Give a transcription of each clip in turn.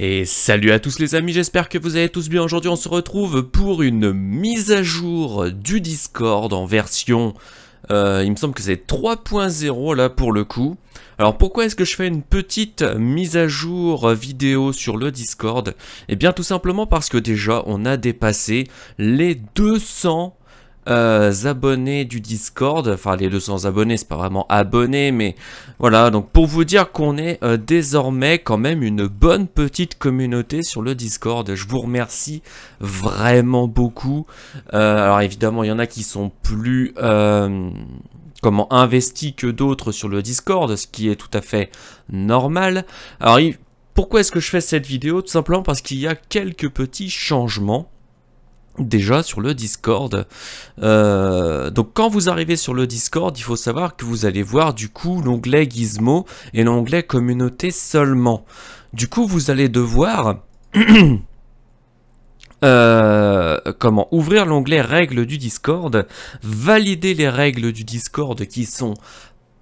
Et salut à tous les amis, j'espère que vous allez tous bien. Aujourd'hui on se retrouve pour une mise à jour du Discord en version... Euh, il me semble que c'est 3.0 là pour le coup. Alors pourquoi est-ce que je fais une petite mise à jour vidéo sur le Discord Eh bien tout simplement parce que déjà on a dépassé les 200 euh, abonnés du Discord. Enfin, les 200 abonnés, c'est pas vraiment abonnés, mais voilà. Donc, pour vous dire qu'on est euh, désormais quand même une bonne petite communauté sur le Discord. Je vous remercie vraiment beaucoup. Euh, alors, évidemment, il y en a qui sont plus comment investis que d'autres sur le Discord, ce qui est tout à fait normal. Alors pourquoi est-ce que je fais cette vidéo Tout simplement parce qu'il y a quelques petits changements déjà sur le Discord. Euh, donc quand vous arrivez sur le Discord, il faut savoir que vous allez voir du coup l'onglet Gizmo et l'onglet Communauté seulement. Du coup, vous allez devoir... Euh, comment ouvrir l'onglet règles du Discord, valider les règles du Discord qui sont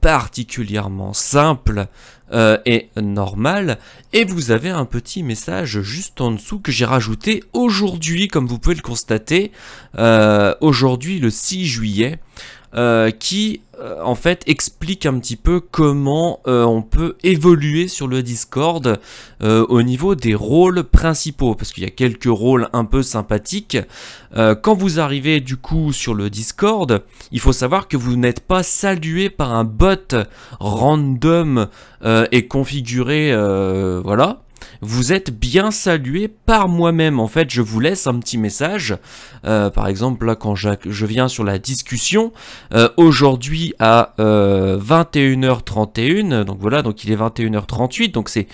particulièrement simple euh, et normal. Et vous avez un petit message juste en dessous que j'ai rajouté aujourd'hui, comme vous pouvez le constater, euh, aujourd'hui le 6 juillet. Euh, qui euh, en fait explique un petit peu comment euh, on peut évoluer sur le Discord au niveau des rôles principaux, parce qu'il y a quelques rôles un peu sympathiques. quand vous arrivez du coup sur le Discord, il faut savoir que vous n'êtes pas salué par un bot random et configuré, voilà, vous êtes bien salué par moi-même. En fait, je vous laisse un petit message. Euh, par exemple, là, quand je, je viens sur la discussion, euh, aujourd'hui à 21h31, euh, donc voilà, donc il est 21h38, donc c'est...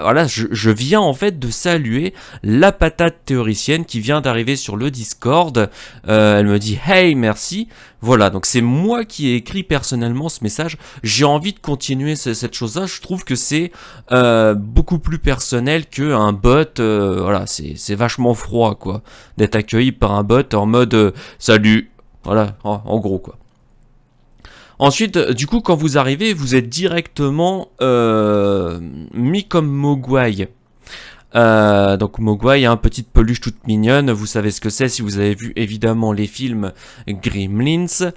voilà, je, viens en fait de saluer la patate théoricienne qui vient d'arriver sur le Discord. elle me dit « Hey, merci !» Voilà, donc c'est moi qui ai écrit personnellement ce message. J'ai envie de continuer cette chose-là, je trouve que c'est beaucoup plus personnel que qu'un bot. Euh, voilà, c'est vachement froid, quoi. D'être accueilli par un bot en mode euh, salut. Voilà, en, gros, quoi. Ensuite, euh, du coup, quand vous arrivez, vous êtes directement mis comme Mogwai. donc Mogwai, un petite peluche toute mignonne, vous savez ce que c'est si vous avez vu évidemment les films Gremlins.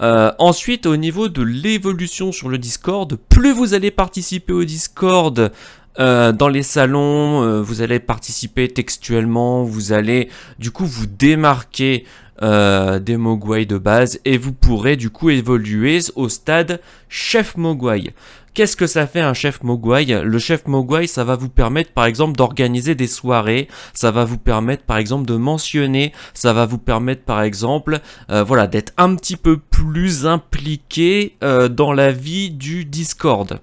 ensuite, au niveau de l'évolution sur le Discord, plus vous allez participer au Discord euh, dans les salons, euh, vous allez participer textuellement, vous allez du coup vous démarquer euh, des Mogwai de base et vous pourrez du coup évoluer au stade chef Mogwai. Qu'est-ce que ça fait un chef Mogwai Le chef Mogwai, ça va vous permettre par exemple d'organiser des soirées, ça va vous permettre par exemple de mentionner, ça va vous permettre par exemple voilà, d'être un petit peu plus impliqué dans la vie du Discord.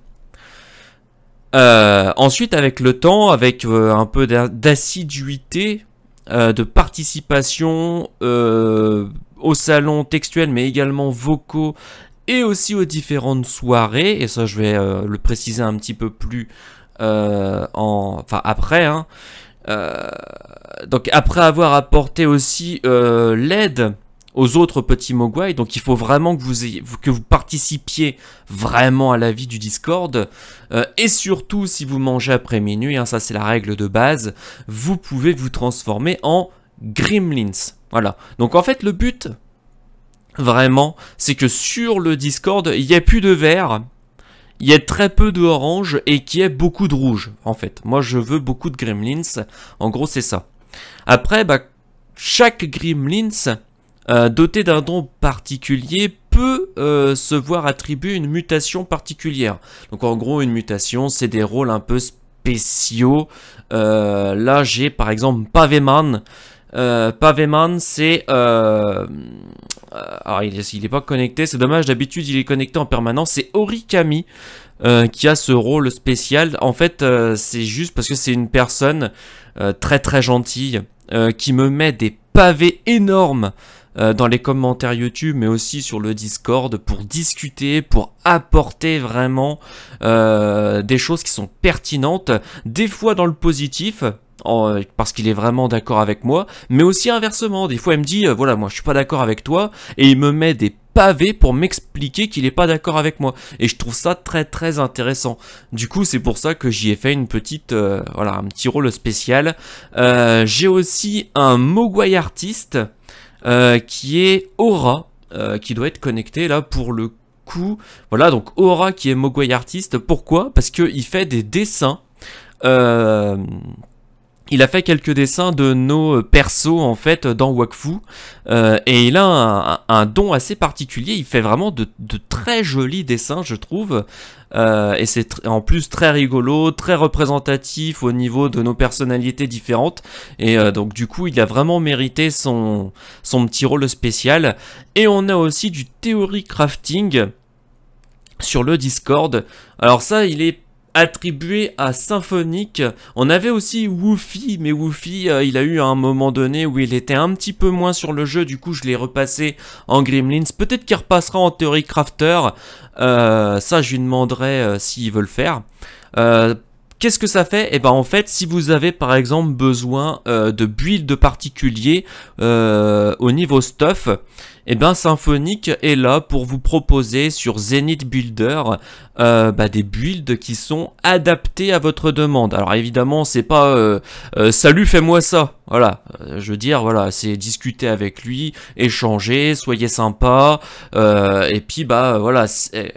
Euh, ensuite, avec le temps, avec euh, un peu d'assiduité, euh, de participation euh, au salon textuel mais également vocaux, et aussi aux différentes soirées, et ça je vais le préciser un petit peu plus en, enfin après, hein. donc après avoir apporté aussi l'aide aux autres petits Mogwai. Donc il faut vraiment que vous, ayez, que vous participiez vraiment à la vie du Discord. Euh, et surtout, si vous mangez après minuit, hein, ça c'est la règle de base, vous pouvez vous transformer en Gremlins. Voilà. Donc en fait, le but, vraiment, c'est que sur le Discord, il n'y a plus de verre il y a très peu d'orange. Et et y ait beaucoup de rouge en fait. Moi je veux beaucoup de gremlins, en gros c'est ça. Après bah chaque Grimlins. Euh, doté d'un don particulier peut euh, se voir attribuer une mutation particulière. Donc en gros, une mutation, c'est des rôles un peu spéciaux. Euh, là, j'ai par exemple Paveman. Euh, Paveman, c'est... Alors, il n'est est pas connecté, c'est dommage, d'habitude, il est connecté en permanence. C'est Orikami qui a ce rôle spécial. En fait, c'est juste parce que c'est une personne très très gentille qui me met des pavés énormes euh, dans les commentaires YouTube, mais aussi sur le Discord pour discuter, pour apporter vraiment euh, des choses qui sont pertinentes, des fois dans le positif, euh, parce qu'il est vraiment d'accord avec moi, mais aussi inversement. Des fois, il me dit, voilà, moi, je suis pas d'accord avec toi, et il me met des pavés pour m'expliquer qu'il est pas d'accord avec moi. Et je trouve ça très très intéressant. Du coup, c'est pour ça que j'y ai fait une petite, voilà, un petit rôle spécial. J'ai aussi un Mogwai artiste euh, qui est Aura, euh, qui doit être connecté là pour le coup. Voilà, donc Aura qui est Mogwai artiste. Pourquoi Parce qu'il fait des dessins. Euh, il a fait quelques dessins de nos euh, persos en fait euh, dans Wakfu euh, et il a un, don assez particulier. Il fait vraiment de, très jolis dessins, je trouve, et c'est en plus très rigolo, très représentatif au niveau de nos personnalités différentes. Et donc du coup, il a vraiment mérité son son petit rôle spécial. Et on a aussi du théorie crafting sur le Discord. Alors ça, il est attribué à Symphonic. On avait aussi Woofy, mais Woofy, euh, il a eu un moment donné où il était un petit peu moins sur le jeu, du coup je l'ai repassé en Gremlins. Peut-être qu'il repassera en théorie Crafter, euh, ça je lui demanderai euh, s'il veut le faire. Qu'est-ce que ça fait Eh ben en fait, si vous avez par exemple besoin de build de particulier au niveau stuff, et eh ben Symphonique est là pour vous proposer sur Zenith Builder euh, bah, des builds qui sont adaptés à votre demande. Alors évidemment, c'est pas euh, euh, salut, fais-moi ça. Voilà, je veux dire, voilà, c'est discuter avec lui, échanger, soyez sympa, et puis bah voilà,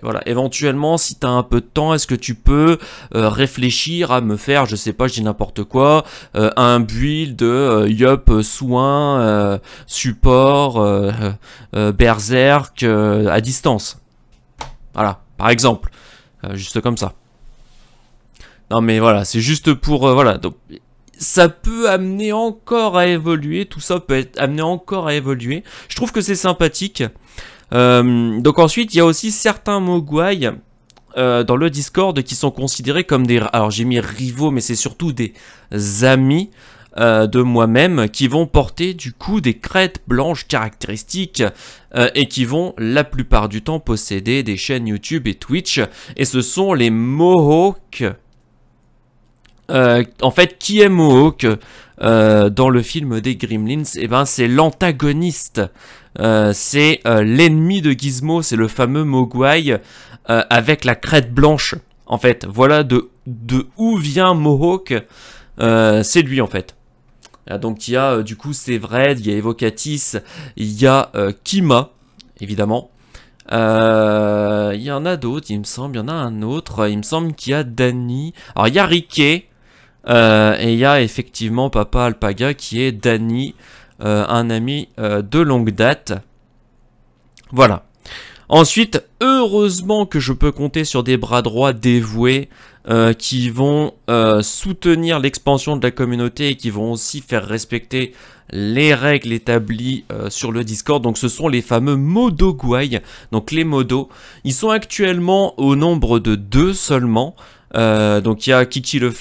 voilà, éventuellement, si t'as un peu de temps, est-ce que tu peux réfléchir à me faire, je sais pas, je dis n'importe quoi, un build de yup soin support euh, Berserk euh, à distance. Voilà, par exemple. Euh, juste comme ça. Non mais voilà, c'est juste pour... voilà, donc ça peut amener encore à évoluer, tout ça peut être amené encore à évoluer. Je trouve que c'est sympathique. donc ensuite, il y a aussi certains Mogwai dans le Discord qui sont considérés comme des... Alors j'ai mis rivaux, mais c'est surtout des amis. Euh, de moi-même qui vont porter du coup des crêtes blanches caractéristiques euh, et qui vont la plupart du temps posséder des chaînes YouTube et Twitch. Et ce sont les Mohawks. Euh, en fait, qui est Mohawk dans le film des Gremlins et eh ben, c'est l'antagoniste. c'est l'ennemi de Gizmo, c'est le fameux Mogwai avec la crête blanche. En fait, voilà de, de où vient Mohawk. c'est lui en fait. Euh, donc il y a euh, du coup vrai, il y a Evocatis, il y a euh, Kima, évidemment. il y en a d'autres, il me semble. Il y en a un autre. Il me semble qu'il y a Danny. Alors, il y a Riquet. et il y a effectivement Papa Alpaga qui est Danny, un ami de longue date. Voilà. Ensuite, heureusement que je peux compter sur des bras droits dévoués euh, qui vont euh, soutenir l'expansion de la communauté et qui vont aussi faire respecter les règles établies euh, sur le Discord. Donc ce sont les fameux Modo donc les Modos. Ils sont actuellement au nombre de deux seulement. donc il y a Kiki le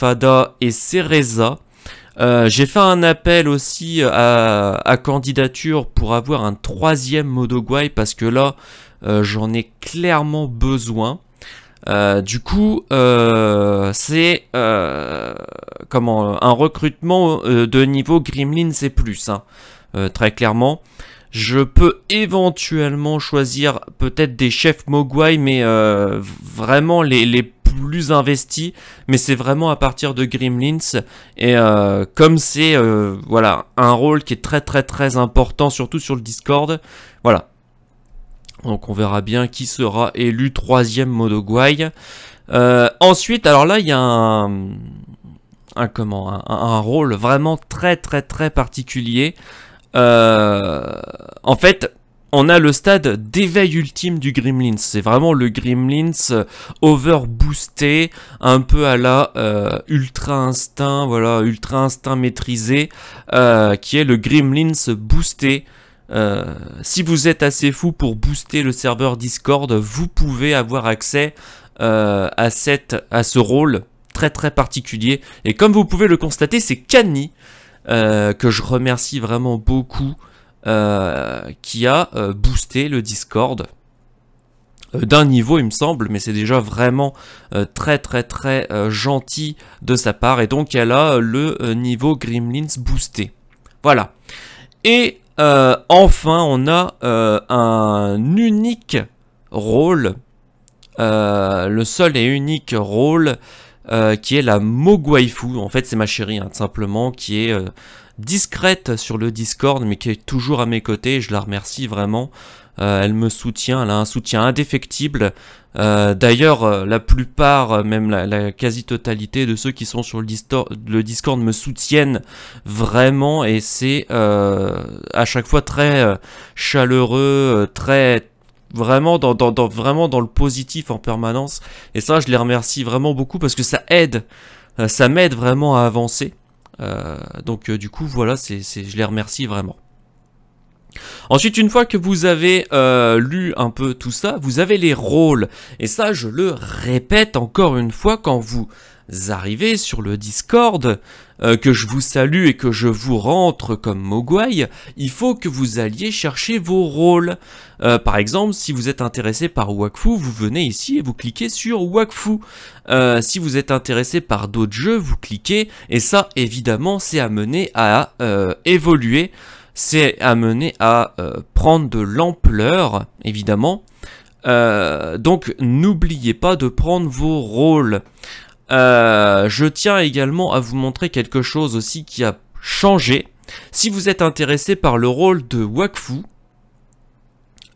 et Cereza. j'ai fait un appel aussi à, candidature pour avoir un troisième Modoguay parce que là, j'en ai clairement besoin. Euh, du coup, euh, c'est euh, comment un recrutement euh, de niveau Gremlins et plus, hein. très clairement. Je peux éventuellement choisir peut-être des chefs Mogwai, mais vraiment les, les, plus investis. Mais c'est vraiment à partir de Gremlins. Et comme c'est voilà un rôle qui est très très très important, surtout sur le Discord, voilà, donc on verra bien qui sera élu troisième Modoguay. Euh, ensuite, alors là, il y a un, comment, un, rôle vraiment très très très particulier. Euh, en fait, on a le stade d'éveil ultime du Gremlins. C'est vraiment le Gremlins euh, overboosté, un peu à la euh, ultra instinct, voilà, ultra instinct maîtrisé, qui est le Gremlins boosté. Euh, si vous êtes assez fou pour booster le serveur Discord, vous pouvez avoir accès euh, à, cette, à ce rôle très très particulier. Et comme vous pouvez le constater, c'est Cani, euh, que je remercie vraiment beaucoup, qui a boosté le Discord d'un niveau il me semble, mais c'est déjà vraiment très très très gentil de sa part, et donc elle a le niveau Gremlins boosté. Voilà. Et euh, enfin, on a euh, un unique rôle, euh, le seul et unique rôle, qui est la Mogwaifu. En fait, c'est ma chérie, hein, simplement, qui est discrète sur le Discord, mais qui est toujours à mes côtés. Je la remercie vraiment euh, elle me soutient, elle a un soutien indéfectible. Euh, d'ailleurs, euh, la plupart, même la, quasi-totalité de ceux qui sont sur le, Discord me soutiennent vraiment et c'est à chaque fois très chaleureux, très vraiment dans, vraiment dans le positif en permanence. Et ça, je les remercie vraiment beaucoup parce que ça aide, ça m'aide vraiment à avancer. donc du coup, voilà, je les remercie vraiment. Ensuite, une fois que vous avez euh, lu un peu tout ça, vous avez les rôles. Et ça, je le répète encore une fois, quand vous arrivez sur le Discord, euh, que je vous salue et que je vous rentre comme Mogwai, il faut que vous alliez chercher vos rôles. Euh, par exemple, si vous êtes intéressé par Wakfu, vous venez ici et vous cliquez sur Wakfu. si vous êtes intéressé par d'autres jeux, vous cliquez, et ça, évidemment, c'est amené à évoluer c'est amené à euh, prendre de l'ampleur, évidemment. Euh, donc n'oubliez pas de prendre vos rôles. Euh, je tiens également à vous montrer quelque chose aussi qui a changé. Si vous êtes intéressé par le rôle de Wakfu,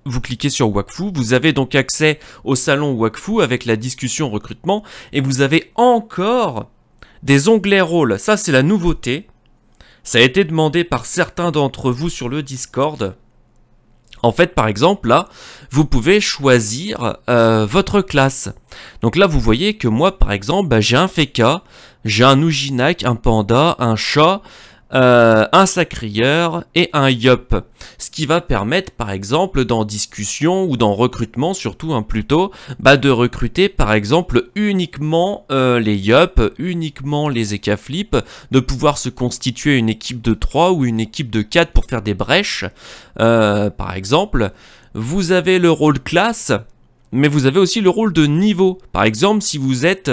vous cliquez sur Wakfu, vous avez donc accès au salon Wakfu avec la discussion recrutement et vous avez encore des onglets rôles. Ça c'est la nouveauté. Ça a été demandé par certains d'entre vous sur le Discord. En fait, par exemple, là, vous pouvez choisir euh, votre classe. Donc là, vous voyez que moi, par exemple, bah, j'ai un Feka, j'ai un Oujinak, un Panda, un Chat, euh, un sacrieur et un yop. Ce qui va permettre par exemple dans discussion ou dans recrutement surtout un hein, plutôt bah, de recruter par exemple uniquement euh, les yop, uniquement les Ekaflip, de pouvoir se constituer une équipe de 3 ou une équipe de 4 pour faire des brèches euh, par exemple. Vous avez le rôle classe mais vous avez aussi le rôle de niveau. Par exemple si vous êtes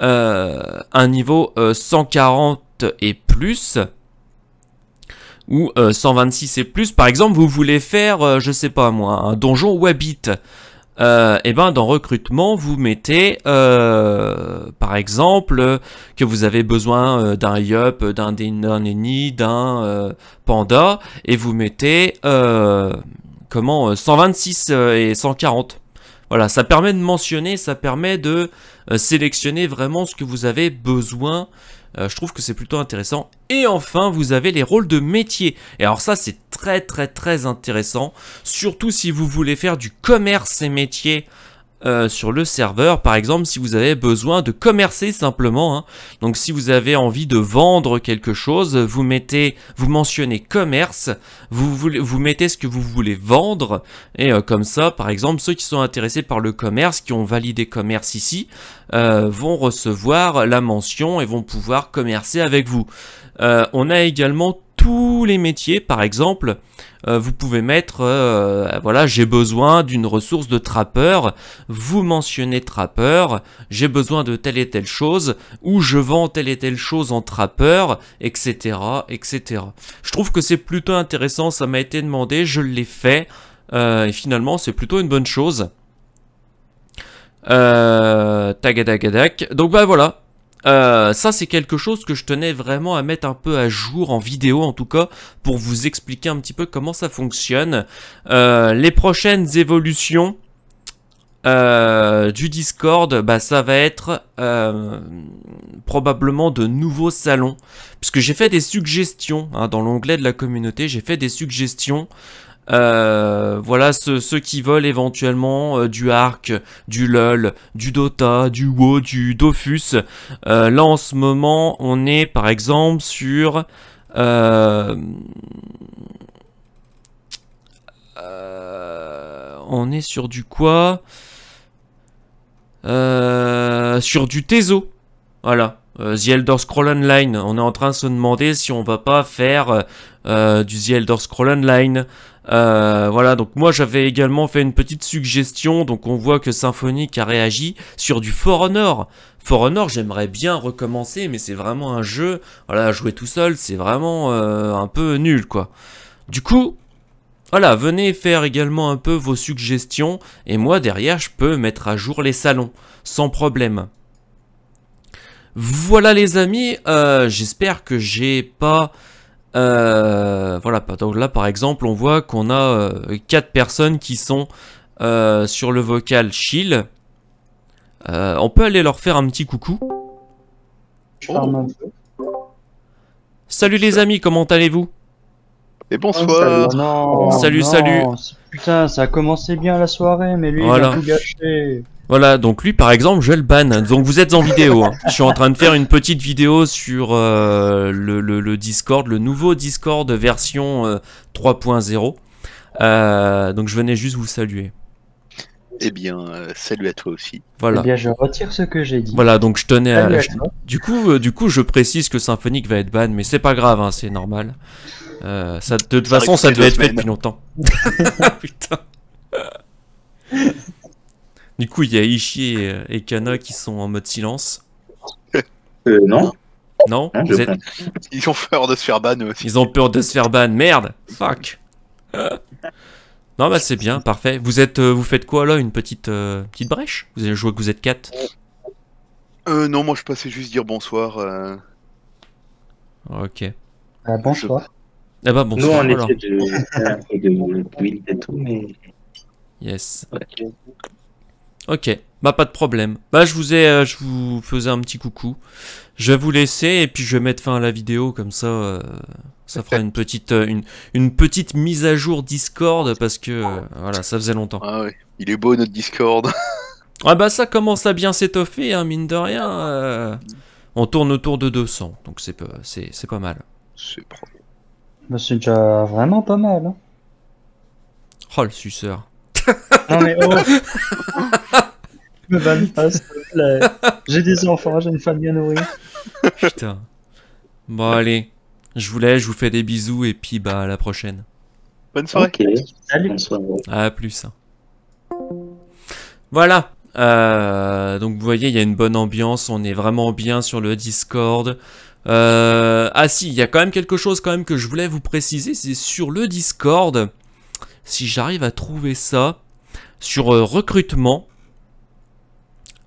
un niveau 140 et plus, ou 126 euh, et plus, par exemple, vous voulez faire, je euh, je sais pas moi, un donjon ou habite. et euh, eh ben dans recrutement vous mettez par exemple que vous avez besoin d'un Yup, d'un nenni, d'un panda et vous mettez comment 126 et 140. Voilà, ça permet de mentionner, ça permet de sélectionner vraiment ce que vous avez besoin euh, je trouve que c'est plutôt intéressant. Et enfin, vous avez les rôles de métier. Et alors ça, c'est très très très intéressant. Surtout si vous voulez faire du commerce et métier euh, sur le serveur. Par exemple, si vous avez besoin de commercer simplement. Hein. Donc si vous avez envie de vendre quelque chose, vous mettez, vous mentionnez commerce, vous, vous mettez ce que vous voulez vendre. Et euh, comme ça, par exemple, ceux qui sont intéressés par le commerce, qui ont validé commerce ici, euh, vont recevoir la mention et vont pouvoir commercer avec vous. on a également tous les métiers, par exemple, euh, vous pouvez mettre, euh, voilà, j'ai besoin d'une ressource de trappeur, vous mentionnez trappeur, j'ai besoin de telle et telle chose, ou je vends telle et telle chose en trappeur, etc., etc. Je trouve que c'est plutôt intéressant, ça m'a été demandé, je l'ai fait, euh, et finalement c'est plutôt une bonne chose. Euh, Donc bah voilà, euh, ça c'est quelque chose que je tenais vraiment à mettre un peu à jour en vidéo en tout cas pour vous expliquer un petit peu comment ça fonctionne. Euh, les prochaines évolutions euh, du Discord, bah, ça va être probablement de nouveaux salons. Puisque j'ai fait des suggestions, hein, dans l'onglet de la communauté, j'ai fait des suggestions euh, voilà ceux, qui veulent éventuellement euh, du Arc, du LOL, du Dota, du WoW, du Dofus. Euh, là en ce moment, on est par exemple sur on est sur du quoi Sur du Tezo. Voilà. The Elder Scroll Online, on est en train de se demander si on va pas faire du The Elder Scroll Online, euh, voilà, donc moi j'avais également fait une petite suggestion, donc on voit que Symphonique a réagi sur du For Honor. For Honor, j'aimerais bien recommencer, mais c'est vraiment un jeu, voilà, jouer tout seul, c'est vraiment euh, un peu nul, quoi. Du coup, voilà, venez faire également un peu vos suggestions, et moi derrière, je peux mettre à jour les salons, sans problème. Voilà les amis, euh, j'espère que j'ai pas euh, voilà, donc là par exemple, on voit qu'on a euh, quatre personnes qui sont euh, sur le vocal chill. Euh, on peut aller leur faire un petit coucou. Salut les amis, comment allez-vous Et bonsoir. Oh, oh, salut, oh, salut. Putain, ça a commencé bien la soirée, mais lui il a tout gâché. Voilà, donc lui par exemple, je le banne. Donc vous êtes en vidéo. Hein. Je suis en train de faire une petite vidéo sur euh, le, le, Discord, le nouveau Discord version 3.0. Euh, euh, donc je venais juste vous saluer. Eh bien, salut à toi aussi. Voilà. Eh bien, je retire ce que j'ai dit. Voilà, donc je tenais à... Du coup, du coup, je précise que Symphonique va être ban, mais c'est pas grave, hein, c'est normal. ça, de toute façon, ça devait être fait depuis longtemps. Putain. Du coup, il y a Ishii et, euh, Kana qui sont en mode silence. Euh, non. Non, Ils ont peur de se faire ban aussi. Ils ont peur de se faire ban, merde Fuck Non, bah c'est bien, parfait. Vous êtes, euh, vous faites quoi là Une petite, euh, petite brèche Vous avez joué que vous êtes 4 Euh, non, moi je passais juste dire bonsoir. Ok. Ah, bonsoir. Ah bah bonsoir. Nous on de Yes. Ok, bah pas de problème. Bah je vous ai, euh, je vous faisais un petit coucou. Je vais vous laisser et puis je vais mettre fin à la vidéo comme ça, euh, ça fera une petite, euh, une, une, petite mise à jour Discord parce que voilà, ça faisait longtemps. Ah ouais, il est beau notre Discord. ah bah ça commence à bien s'étoffer, hein, mine de rien. on tourne autour de 200, donc c'est pas, c'est pas mal. Bah, c'est déjà vraiment pas mal. Hein. Oh le suceur. Non mais oh Me pas, J'ai des enfants, j'ai une famille à Putain. Bon allez, je vous laisse, je vous fais des bisous et puis bah à la prochaine. Bonne soirée. Salut. Bonne soirée. À plus. Hein. Voilà. Euh, donc vous voyez, il y a une bonne ambiance, on est vraiment bien sur le Discord. Euh, ah si, il y a quand même quelque chose quand même que je voulais vous préciser, c'est sur le Discord si j'arrive à trouver ça sur euh, recrutement.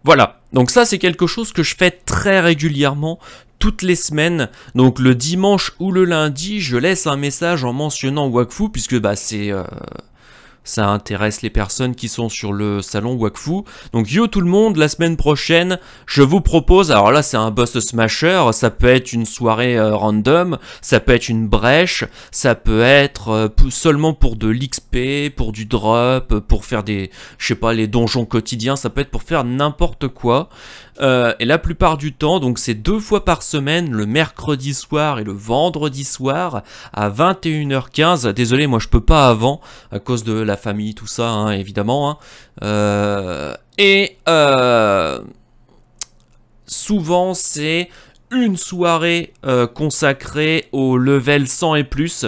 Voilà, donc ça c'est quelque chose que je fais très régulièrement toutes les semaines. Donc le dimanche ou le lundi, je laisse un message en mentionnant Wakfu puisque bah c'est euh, ça intéresse les personnes qui sont sur le salon Wakfu. Donc yo tout le monde, la semaine prochaine, je vous propose, alors là c'est un boss smasher, ça peut être une soirée euh, random, ça peut être une brèche, ça peut être euh, seulement pour de l'XP, pour du drop, euh, pour faire des, je sais pas, les donjons quotidiens, ça peut être pour faire n'importe quoi. Euh, et la plupart du temps, donc c'est deux fois par semaine, le mercredi soir et le vendredi soir à 21h15. Désolé, moi je peux pas avant à cause de la famille, tout ça, hein, évidemment. Hein. Euh, et euh, souvent c'est une soirée consacrée au level 100 et plus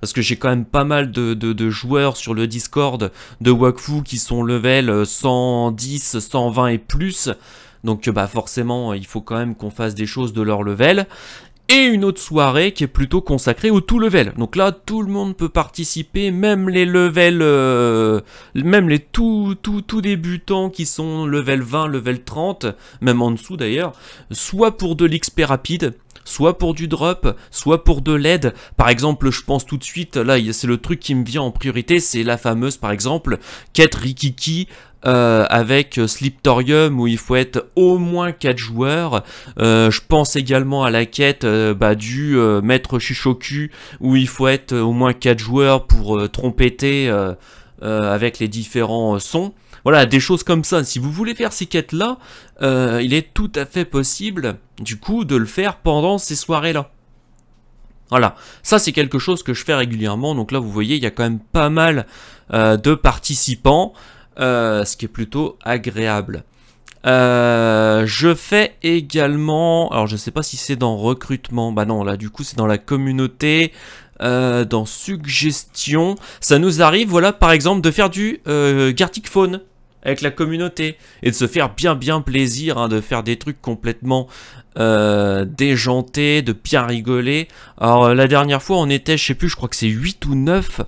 parce que j'ai quand même pas mal de, de, joueurs sur le Discord de Wakfu qui sont level 110, 120 et plus. Donc bah forcément, il faut quand même qu'on fasse des choses de leur level et une autre soirée qui est plutôt consacrée au tout level. Donc là, tout le monde peut participer, même les levels, euh, même les tout, tout, tout débutants qui sont level 20, level 30, même en dessous d'ailleurs, soit pour de l'XP rapide, soit pour du drop, soit pour de l'aide. Par exemple, je pense tout de suite, là c'est le truc qui me vient en priorité, c'est la fameuse par exemple quête Rikiki euh, avec euh, Sliptorium où il faut être au moins 4 joueurs. Euh, je pense également à la quête bah, du maître Shishoku où il faut être au moins 4 joueurs pour trompeter avec les différents sons. Voilà, des choses comme ça. Si vous voulez faire ces quêtes-là, euh, il est tout à fait possible, du coup, de le faire pendant ces soirées-là. Voilà, ça c'est quelque chose que je fais régulièrement, donc là vous voyez il y a quand même pas mal euh, de participants, euh, ce qui est plutôt agréable. je fais également, alors je ne sais pas si c'est dans recrutement, bah non là du coup c'est dans la communauté, dans suggestion, ça nous arrive voilà par exemple de faire du Gartic Phone avec la communauté et de se faire bien bien plaisir, hein, de faire des trucs complètement euh, déjantés, de bien rigoler. Alors euh, la dernière fois on était, je sais plus, je crois que c'est 8 ou 9.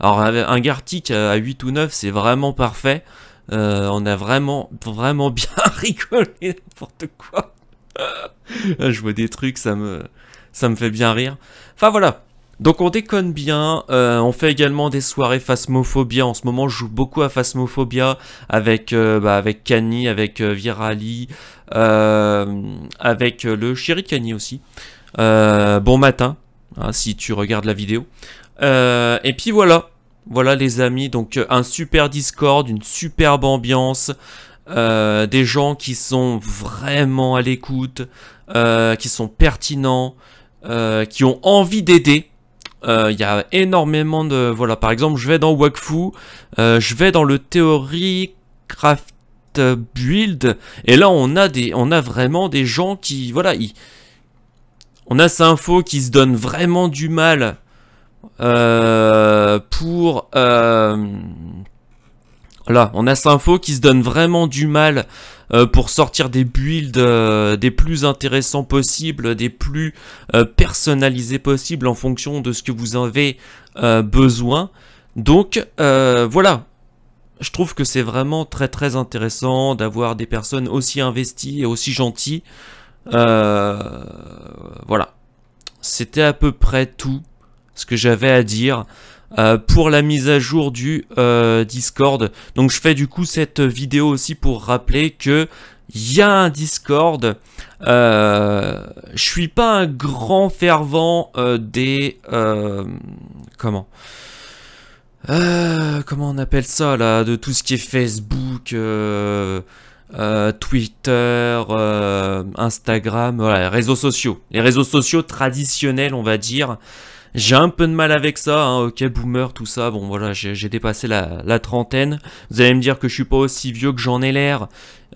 Alors un Gartic euh, à 8 ou 9 c'est vraiment parfait. on a vraiment vraiment bien rigolé n'importe quoi. je vois des trucs, ça me ça me fait bien rire. Enfin voilà, donc on déconne bien, euh, on fait également des soirées Phasmophobia, en ce moment je joue beaucoup à Phasmophobia avec, euh, bah, avec Kani, avec euh, Virali, avec le chéri Kani aussi. bon matin, hein, si tu regardes la vidéo. et puis voilà, voilà les amis, donc un super Discord, une superbe ambiance, des gens qui sont vraiment à l'écoute, qui sont pertinents, qui ont envie d'aider. Euh, il y a énormément de... Voilà, par exemple, je vais dans Wakfu, euh, je vais dans le Theory Craft Build, et là, on a, des, on a vraiment des gens qui... Voilà, on a ces infos qui se donne vraiment du mal euh, pour... Voilà, on a ces infos qui se donne vraiment du mal euh, pour sortir des builds euh, des plus intéressants possibles, des plus euh, personnalisés possibles en fonction de ce que vous avez besoin. Donc voilà, je trouve que c'est vraiment très très intéressant d'avoir des personnes aussi investies et aussi gentilles. voilà, c'était à peu près tout ce que j'avais à dire. Euh, pour la mise à jour du euh, Discord. Donc je fais du coup cette vidéo aussi pour rappeler que il y a un Discord. Euh, je suis pas un grand fervent des comment. comment on appelle ça là De tout ce qui est Facebook, Twitter, Instagram, voilà, les réseaux sociaux. Les réseaux sociaux traditionnels, on va dire. J'ai un peu de mal avec ça, hein, ok, boomer, tout ça, bon voilà, j'ai dépassé la, la, trentaine. Vous allez me dire que je suis pas aussi vieux que j'en ai l'air,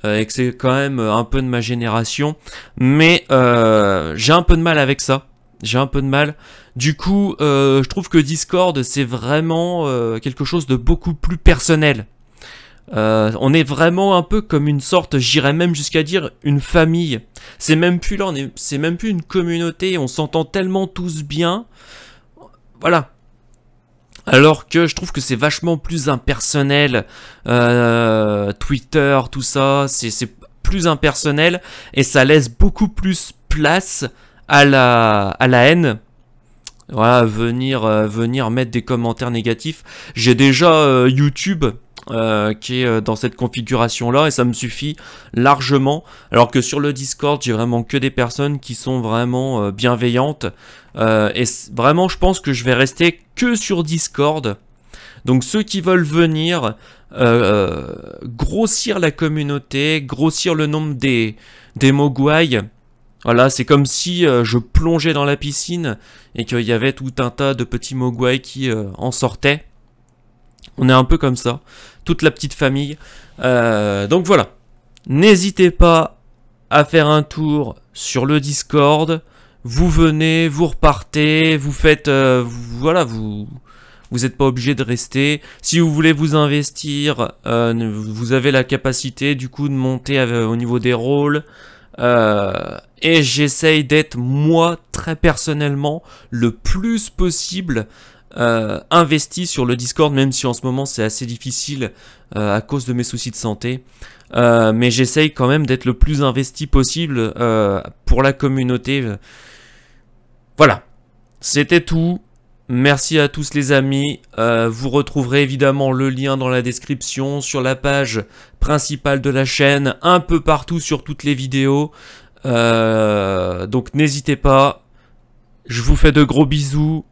euh, et que c'est quand même euh, un peu de ma génération, mais euh, j'ai un peu de mal avec ça. J'ai un peu de mal. Du coup, je trouve que Discord, c'est vraiment quelque chose de beaucoup plus personnel. on est vraiment un peu comme une sorte, j'irais même jusqu'à dire une famille. C'est même plus là, c'est même plus une communauté. On s'entend tellement tous bien voilà. Alors que je trouve que c'est vachement plus impersonnel, euh, Twitter, tout ça, c'est plus impersonnel et ça laisse beaucoup plus place à la, à la haine voilà, venir, euh, venir mettre des commentaires négatifs. J'ai déjà euh, YouTube euh, qui est euh, dans cette configuration là et ça me suffit largement alors que sur le Discord j'ai vraiment que des personnes qui sont vraiment euh, bienveillantes et vraiment je pense que je vais rester que sur Discord donc ceux qui veulent venir grossir la communauté grossir le nombre des, des Mogwai voilà, c'est comme si je plongeais dans la piscine et qu'il y avait tout un tas de petits mogwai qui en sortaient. On est un peu comme ça toute la petite famille. Euh, donc voilà, n'hésitez pas à faire un tour sur le Discord. Vous venez, vous repartez, vous faites, euh, voilà, vous vous n'êtes pas obligé de rester. Si vous voulez vous investir, euh, vous avez la capacité du coup de monter au niveau des rôles. et j'essaye d'être moi très personnellement le plus possible euh, investi sur le Discord, même si en ce moment c'est assez difficile euh, à cause de mes soucis de santé. Euh, mais j'essaye quand même d'être le plus investi possible pour la communauté. Voilà, c'était tout. Merci à tous les amis. vous retrouverez évidemment le lien dans la description, sur la page principale de la chaîne, un peu partout sur toutes les vidéos. donc n'hésitez pas. Je vous fais de gros bisous.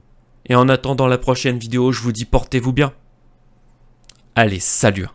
Et en attendant la prochaine vidéo, je vous dis portez-vous bien. Allez, salut